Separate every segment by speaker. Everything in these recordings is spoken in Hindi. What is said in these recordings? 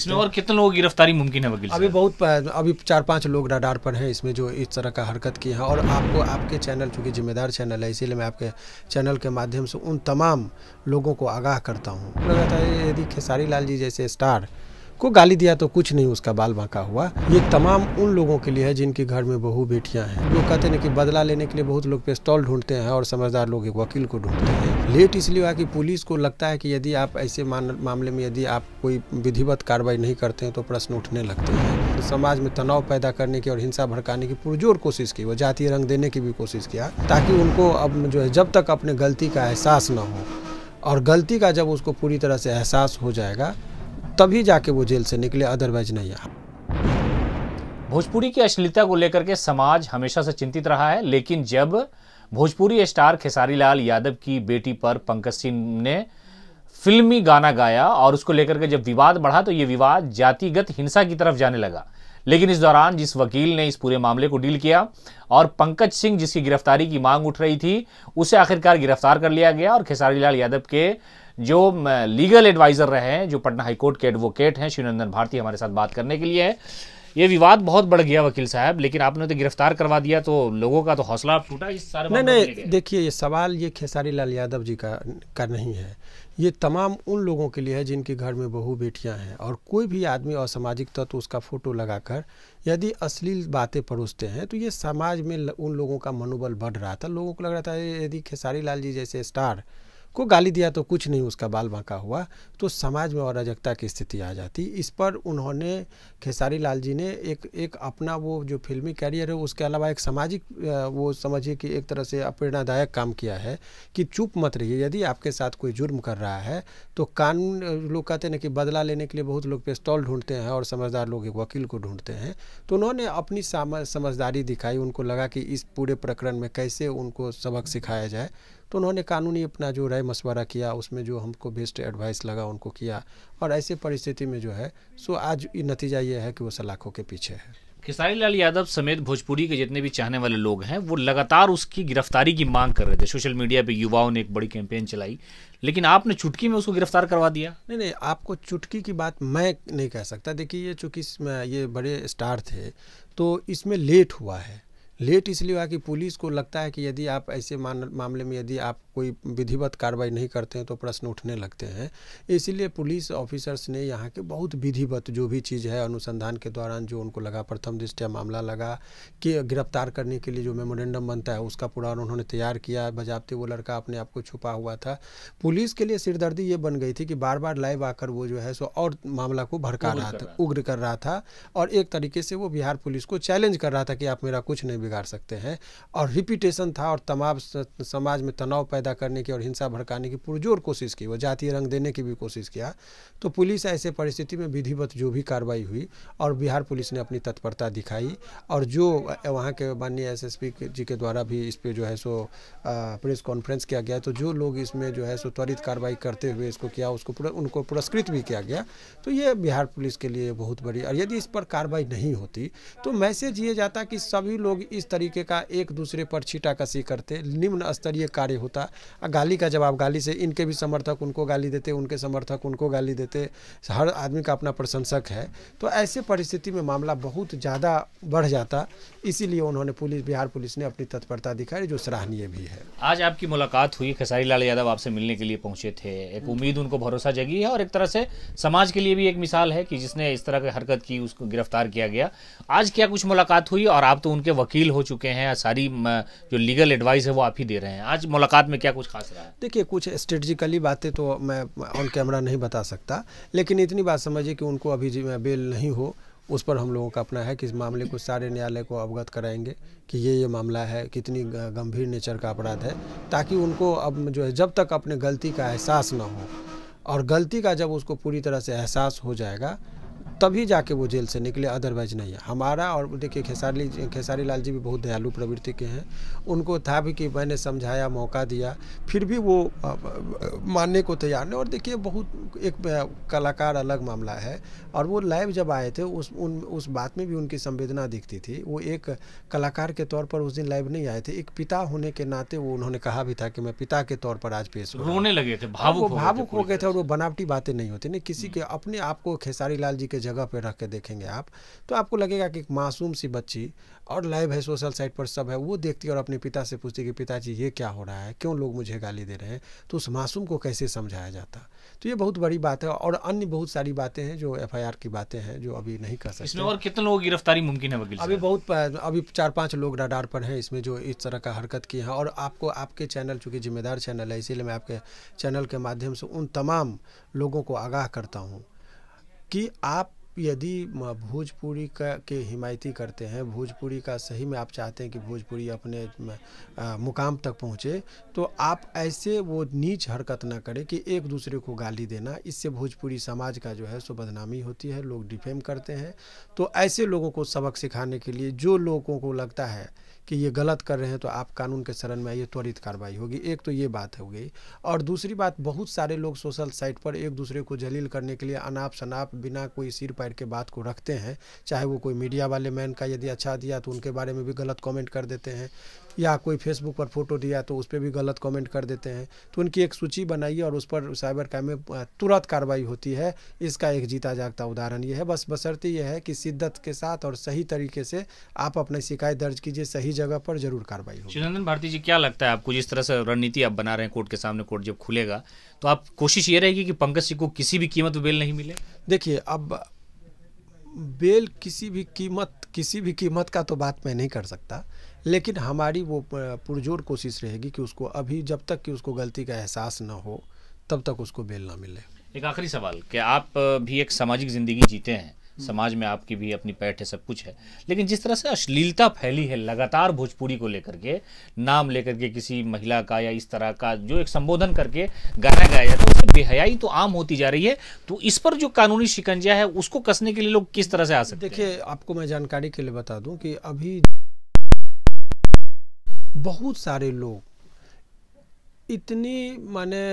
Speaker 1: इसमें और कितने लोगों की गिरफ्तारी मुमकिन है वकील अभी
Speaker 2: बहुत अभी चार पाँच लोग डाडार पर हैं इसमें जो इस तरह का हरकत की है और आपको आपके चैनल चूँकि जिम्मेदार चैनल है इसीलिए मैं आपके चैनल के माध्यम से उन तमाम लोगों को आगाह करता हूँ लगातार यदि खेसारी लाल जी जैसे स्टार को गाली दिया तो कुछ नहीं उसका बाल बांका हुआ ये तमाम उन लोगों के लिए है जिनके घर में बहू बेटियां हैं लोग कहते हैं कि बदला लेने के लिए बहुत लोग पिस्तौल ढूंढते हैं और समझदार लोग एक वकील को ढूंढते हैं लेट इसलिए हुआ कि पुलिस को लगता है कि यदि आप ऐसे मामले में यदि आप कोई विधिवत कार्रवाई नहीं करते हैं तो प्रश्न उठने लगते हैं तो समाज में तनाव पैदा करने की और हिंसा भड़काने की पुरजोर कोशिश की वो जातीय रंग देने की भी कोशिश किया ताकि उनको अब जो है जब तक अपने गलती का एहसास न हो और गलती का जब उसको पूरी तरह से एहसास हो जाएगा तभी जाके वो जेल से निकले अदरवाइज नहीं आ भोजपुरी की अश्लीलता को लेकर के समाज
Speaker 1: हमेशा से चिंतित रहा है लेकिन जब भोजपुरी स्टार खेसारी लाल यादव की बेटी पर पंकज सिंह ने फिल्मी गाना गाया और उसको लेकर के जब विवाद बढ़ा तो ये विवाद जातिगत हिंसा की तरफ जाने लगा लेकिन इस दौरान जिस वकील ने इस पूरे मामले को डील किया और पंकज सिंह जिसकी गिरफ्तारी की मांग उठ रही थी उसे आखिरकार गिरफ्तार कर लिया गया और खेसारी लाल यादव के जो लीगल एडवाइज़र रहे हैं जो पटना हाईकोर्ट के एडवोकेट हैं शिवनंदन भारती हमारे साथ बात करने के लिए है ये विवाद बहुत बढ़ गया वकील साहब लेकिन आपने तो गिरफ्तार करवा दिया तो लोगों का तो हौसला टूटा इस सारे नहीं नहीं
Speaker 2: देखिए ये सवाल ये खेसारी लाल यादव जी का का नहीं है ये तमाम उन लोगों के लिए है जिनके घर में बहू बेटियां हैं और कोई भी आदमी असामाजिक तत्व तो उसका फ़ोटो लगाकर यदि अश्लील बातें परोसते हैं तो ये समाज में उन लोगों का मनोबल बढ़ रहा था लोगों को लग रहा था यदि खेसारी लाल जी जैसे स्टार को गाली दिया तो कुछ नहीं उसका बाल बांका हुआ तो समाज में अराजकता की स्थिति आ जाती इस पर उन्होंने खेसारी लाल जी ने एक एक अपना वो जो फिल्मी कैरियर है उसके अलावा एक सामाजिक वो समझिए कि एक तरह से अप्रेरणादायक काम किया है कि चुप मत रहिए यदि आपके साथ कोई जुर्म कर रहा है तो कानून लोग कहते हैं ना कि बदला लेने के लिए बहुत लोग पिस्तौल ढूंढते हैं और समझदार लोग एक वकील को ढूंढते हैं तो उन्होंने अपनी समझदारी दिखाई उनको लगा कि इस पूरे प्रकरण में कैसे उनको सबक सिखाया जाए तो उन्होंने कानूनी अपना जो राय मशवरा किया उसमें जो हमको बेस्ट एडवाइस लगा उनको किया और ऐसे परिस्थिति में जो है सो आज ये नतीजा ये है कि वो सलाखों के पीछे है
Speaker 1: खेसारी लाल यादव समेत भोजपुरी के जितने भी चाहने वाले लोग हैं वो लगातार उसकी गिरफ्तारी की मांग कर रहे थे सोशल मीडिया पे युवाओं ने एक बड़ी कैंपेन
Speaker 2: चलाई लेकिन आपने चुटकी में उसको गिरफ्तार करवा दिया नहीं नहीं आपको चुटकी की बात मैं नहीं कह सकता देखिए ये चूंकि ये बड़े स्टार थे तो इसमें लेट हुआ है लेट इसलिए हुआ कि पुलिस को लगता है कि यदि आप ऐसे मामले में यदि आप कोई विधिवत कार्रवाई नहीं करते हैं तो प्रश्न उठने लगते हैं इसीलिए पुलिस ऑफिसर्स ने यहाँ के बहुत विधिवत जो भी चीज़ है अनुसंधान के दौरान जो उनको लगा प्रथम दृष्टया मामला लगा कि गिरफ्तार करने के लिए जो मेमोरेंडम बनता है उसका पुरान उन्होंने तैयार किया बजाबते वो लड़का अपने आप को छुपा हुआ था पुलिस के लिए सिरदर्दी ये बन गई थी कि बार बार लाइव आकर वो जो है सो और मामला को भड़का रहा था उग्र कर रहा था और एक तरीके से वो बिहार पुलिस को चैलेंज कर रहा था कि आप मेरा कुछ नहीं बिगाड़ सकते हैं और रिपीटेशन था और तमाम समाज में तनाव पैदा करने की और हिंसा भड़काने की पुरजोर कोशिश की वो जातीय रंग देने की भी कोशिश किया तो पुलिस ऐसे परिस्थिति में विधिवत जो भी कार्रवाई हुई और बिहार पुलिस ने अपनी तत्परता दिखाई और जो वहाँ के माननीय एस पी जी के द्वारा भी इस पर जो है सो प्रेस कॉन्फ्रेंस किया गया तो जो लोग इसमें जो है सो त्वरित कार्रवाई करते हुए इसको किया उसको उनको पुरस्कृत भी किया गया तो ये बिहार पुलिस के लिए बहुत बड़ी और यदि इस पर कार्रवाई नहीं होती तो मैसेज ये जाता कि सभी लोग इस तरीके का एक दूसरे पर छीटाकशी करते निम्न स्तरीय कार्य होता गाली का जवाब गाली से इनके भी समर्थक उनको गाली देते उनके समर्थक उनको गाली देते हर आदमी का अपना प्रशंसक है तो ऐसे परिस्थिति में मामला बहुत ज़्यादा बढ़ जाता इसीलिए उन्होंने पुलिस बिहार पुलिस ने अपनी तत्परता दिखाई जो सराहनीय भी है
Speaker 1: आज आपकी मुलाकात हुई खेसारी लाल यादव आपसे मिलने के लिए पहुंचे थे एक हम्म। उम्मीद उनको भरोसा जगी है और एक तरह से समाज के लिए भी एक मिसाल है कि जिसने इस तरह की हरकत की उसको गिरफ्तार किया गया आज क्या कुछ मुलाकात हुई और आप तो उनके वकील वकील हो चुके हैं सारी जो लीगल एडवाइस है वो आप ही दे रहे हैं आज मुलाकात में क्या कुछ खास रहा है
Speaker 2: देखिए कुछ स्ट्रेटजिकली बातें तो मैं ऑन कैमरा नहीं बता सकता लेकिन इतनी बात समझिए कि उनको अभी जी बेल नहीं हो उस पर हम लोगों का अपना है कि इस मामले को सारे न्यायालय को अवगत कराएंगे कि ये ये मामला है कितनी गंभीर नेचर का अपराध है ताकि उनको अब जो है जब तक अपने गलती का एहसास ना हो और गलती का जब उसको पूरी तरह से एहसास हो जाएगा तभी जाके वो जेल से निकले अदरवाइज नहीं है हमारा और देखिए खेसारी खेसारी लाल जी भी बहुत दयालु प्रवृत्ति के हैं उनको था भी कि मैंने समझाया मौका दिया फिर भी वो मानने को तैयार नहीं और देखिए बहुत एक कलाकार अलग मामला है और वो लाइव जब आए थे उस उन उस बात में भी उनकी संवेदना दिखती थी वो एक कलाकार के तौर पर उस दिन लाइव नहीं आए थे एक पिता होने के नाते वो उन्होंने कहा भी था कि मैं पिता के तौर पर आज पेश
Speaker 1: रोने लगे थे भावुक हाँ,
Speaker 2: हो गए थे और वो बनावटी बातें नहीं होती नहीं किसी हम्म। के अपने आप को खेसारी लाल जी के जगह पे रख के देखेंगे आप तो आपको लगेगा कि एक मासूम सी बच्ची और लाइव है सोशल साइट पर सब है वो देखती है और अपने पिता से पूछती कि पिताजी ये क्या हो रहा है क्यों लोग मुझे गाली दे रहे हैं तो उस मासूम को कैसे समझाया जाता तो ये बहुत बड़ी बात है और अन्य बहुत सारी बातें हैं जो एफ की बातें हैं जो अभी नहीं कर सकते इसमें और
Speaker 1: कितने लोगों की गिरफ्तारी मुमकिन है वकील
Speaker 2: अभी बहुत अभी चार पाँच लोग राडार पर हैं इसमें जो इस तरह का हरकत की है और आपको आपके चैनल चूँकि जिम्मेदार चैनल है इसीलिए मैं आपके चैनल के माध्यम से उन तमाम लोगों को आगाह करता हूँ कि आप यदि भोजपुरी का के हिमायती करते हैं भोजपुरी का सही में आप चाहते हैं कि भोजपुरी अपने मुकाम तक पहुँचे तो आप ऐसे वो नीच हरकत ना करें कि एक दूसरे को गाली देना इससे भोजपुरी समाज का जो है सो बदनामी होती है लोग डिफेम करते हैं तो ऐसे लोगों को सबक सिखाने के लिए जो लोगों को लगता है कि ये गलत कर रहे हैं तो आप कानून के शरण में आइए त्वरित कार्रवाई होगी एक तो ये बात हो गई और दूसरी बात बहुत सारे लोग सोशल साइट पर एक दूसरे को जलील करने के लिए अनाप शनाप बिना कोई सिर पैर के बात को रखते हैं चाहे वो कोई मीडिया वाले मैन का यदि अच्छा दिया तो उनके बारे में भी गलत कॉमेंट कर देते हैं या कोई फेसबुक पर फोटो दिया तो उस पर भी गलत कमेंट कर देते हैं तो उनकी एक सूची बनाइए और उस पर साइबर क्राइम में तुरंत कार्रवाई होती है इसका एक जीता जागता उदाहरण ये है बस बसरती यह है कि शिद्दत के साथ और सही तरीके से आप अपनी शिकायत दर्ज कीजिए सही जगह पर जरूर कार्रवाई हो
Speaker 1: श्रीनंदन भारती जी क्या लगता है आपको जिस तरह से रणनीति आप बना रहे हैं कोर्ट के सामने कोर्ट जब खुलेगा तो आप कोशिश ये रहेगी कि पंकज सिंह को किसी भी कीमत पर बेल नहीं मिले देखिए अब
Speaker 2: बेल किसी भी कीमत किसी भी कीमत का तो बात मैं नहीं कर सकता लेकिन हमारी वो पुरजोर कोशिश रहेगी कि उसको अभी जब तक कि उसको गलती का एहसास ना हो तब तक उसको बेल ना मिले
Speaker 1: एक आखिरी सवाल कि आप भी एक सामाजिक ज़िंदगी जीते हैं हम्म। समाज में आपकी भी अपनी पैठ है सब कुछ है लेकिन जिस तरह से अश्लीलता फैली है लगातार भोजपुरी को लेकर के नाम लेकर के किसी महिला का या इस तरह का जो एक संबोधन करके गाना गाया जाता है उससे बेहयाई तो आम होती जा रही है तो इस पर जो कानूनी शिकंजा है उसको
Speaker 2: कसने के लिए लोग किस तरह से आ सकते हैं देखिए आपको मैं जानकारी के लिए बता दूँ कि अभी बहुत सारे लोग इतनी माने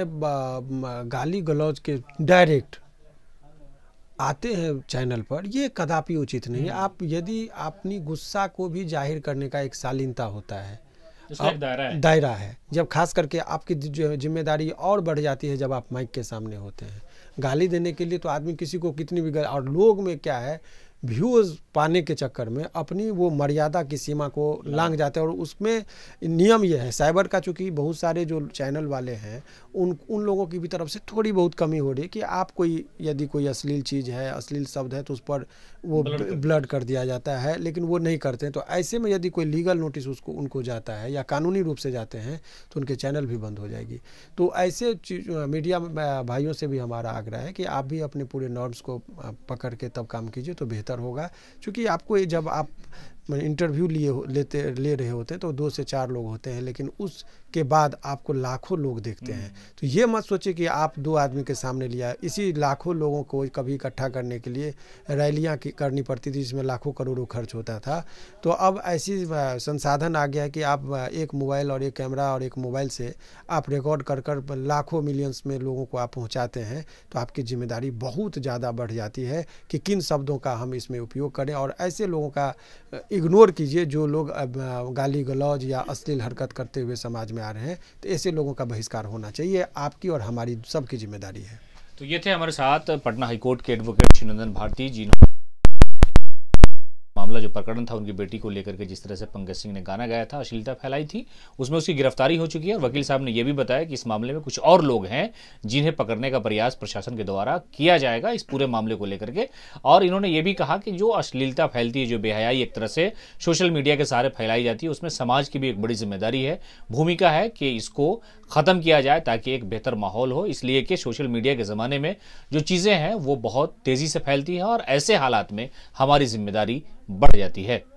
Speaker 2: गाली गलौज के डायरेक्ट आते हैं चैनल पर ये कदापि उचित नहीं है हम्म। आप यदि अपनी गुस्सा को भी जाहिर करने का एक शालीनता होता है दायरा है है जब खास करके आपकी जिम्मेदारी और बढ़ जाती है जब आप माइक के सामने होते हैं गाली देने के लिए तो आदमी किसी को कितनी भी गल और लोग में क्या है व्यूज़ पाने के चक्कर में अपनी वो मर्यादा की सीमा को लांग जाते हैं और उसमें नियम ये है साइबर का चूँकि बहुत सारे जो चैनल वाले हैं उन उन लोगों की भी तरफ से थोड़ी बहुत कमी हो रही है कि आप कोई यदि कोई अश्लील चीज़ है अश्लील शब्द है तो उस पर वो ब्लड कर दिया जाता है लेकिन वो नहीं करते हैं तो ऐसे में यदि कोई लीगल नोटिस उसको उनको जाता है या कानूनी रूप से जाते हैं तो उनके चैनल भी बंद हो जाएगी तो ऐसे मीडिया भाइयों से भी हमारा आग्रह है कि आप भी अपने पूरे नॉर्म्स को पकड़ के तब काम कीजिए तो बेहतर होगा क्योंकि आपको जब आप इंटरव्यू लिए लेते ले रहे होते हैं तो दो से चार लोग होते हैं लेकिन उस के बाद आपको लाखों लोग देखते हैं हम्म। तो ये मत सोचे कि आप दो आदमी के सामने लिया इसी लाखों लोगों को कभी इकट्ठा करने के लिए रैलियाँ करनी पड़ती थी जिसमें लाखों करोड़ों खर्च होता था तो अब ऐसी संसाधन आ गया है कि आप एक मोबाइल और एक कैमरा और एक मोबाइल से आप रिकॉर्ड कर कर लाखों मिलियंस में लोगों को आप पहुँचाते हैं तो आपकी जिम्मेदारी बहुत ज़्यादा बढ़ जाती है कि किन शब्दों का हम इसमें उपयोग करें और ऐसे लोगों का इग्नोर कीजिए जो लोग गाली गलौज या अश्लील हरकत करते हुए समाज में जा रहे हैं तो ऐसे लोगों का बहिष्कार होना चाहिए आपकी और हमारी सबकी जिम्मेदारी है
Speaker 1: तो ये थे हमारे साथ पटना हाईकोर्ट के एडवोकेट श्रीनंदन भारती जी मामला जो प्रकरण था उनकी बेटी को लेकर के जिस तरह से पंकज सिंह ने गाना गाया था अश्लीलता फैलाई थी उसमें उसकी गिरफ्तारी हो चुकी है और वकील साहब ने यह भी बताया कि इस मामले में कुछ और लोग हैं जिन्हें पकड़ने का प्रयास प्रशासन के द्वारा किया जाएगा इस पूरे मामले को लेकर के और इन्होंने ये भी कहा कि जो अश्लीलता फैलती है जो बेहयाई एक तरह से सोशल मीडिया के सहारे फैलाई जाती है उसमें समाज की भी एक बड़ी जिम्मेदारी है भूमिका है कि इसको ख़त्म किया जाए ताकि एक बेहतर माहौल हो इसलिए कि सोशल मीडिया के ज़माने में जो चीज़ें हैं वो बहुत तेज़ी से फैलती हैं और ऐसे हालात में हमारी जिम्मेदारी बढ़ जाती है